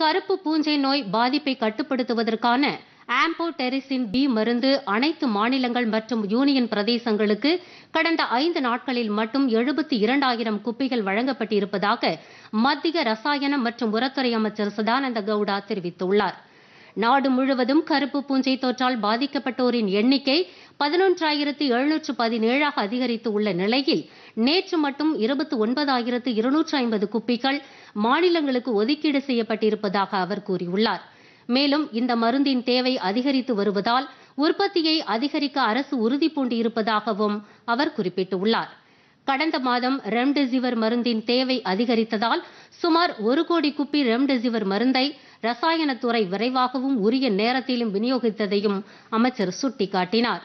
கருப்பு பூஞ்சை நோய் பாதிப்பை கட்டுப்படுத்துவதற்கான ஆம்போடெரிசின் பி மருந்து அனைத்து மாநிலங்கள் மற்றும் யூனியன் பிரதேசங்களுக்கு கடந்த ஐந்து நாட்களில் மட்டும் எழுபத்தி இரண்டாயிரம் குப்பிகள் வழங்கப்பட்டிருப்பதாக மத்திய ரசாயனம் மற்றும் உரத்துறை அமைச்சர் சதானந்த கவுடா தெரிவித்துள்ளார் நாடு முழுவதும் கருப்பு பூஞ்சை தொற்றால் பாதிக்கப்பட்டோரின் எண்ணிக்கை பதினொன்றாயிரத்து எழுநூற்று பதினேழாக அதிகரித்து உள்ள நிலையில் நேற்று மட்டும் இருபத்தி ஒன்பதாயிரத்து இருநூற்று ஐம்பது குப்பிகள் மாநிலங்களுக்கு ஒதுக்கீடு செய்யப்பட்டிருப்பதாக அவர் கூறியுள்ளார் மேலும் இந்த மருந்தின் தேவை அதிகரித்து வருவதால் உற்பத்தியை அதிகரிக்க அரசு உறுதிபூண்டிருப்பதாகவும் அவர் குறிப்பிட்டுள்ளார் கடந்த மாதம் ரெம்டெசிவிர் மருந்தின் தேவை அதிகரித்ததால் சுமார் ஒரு கோடி குப்பி ரெம்டெசிவிர் மருந்தை ரசாயனத்துறை விரைவாகவும் உரிய நேரத்திலும் விநியோகித்ததையும் அமைச்சர் சுட்டிக்காட்டினார்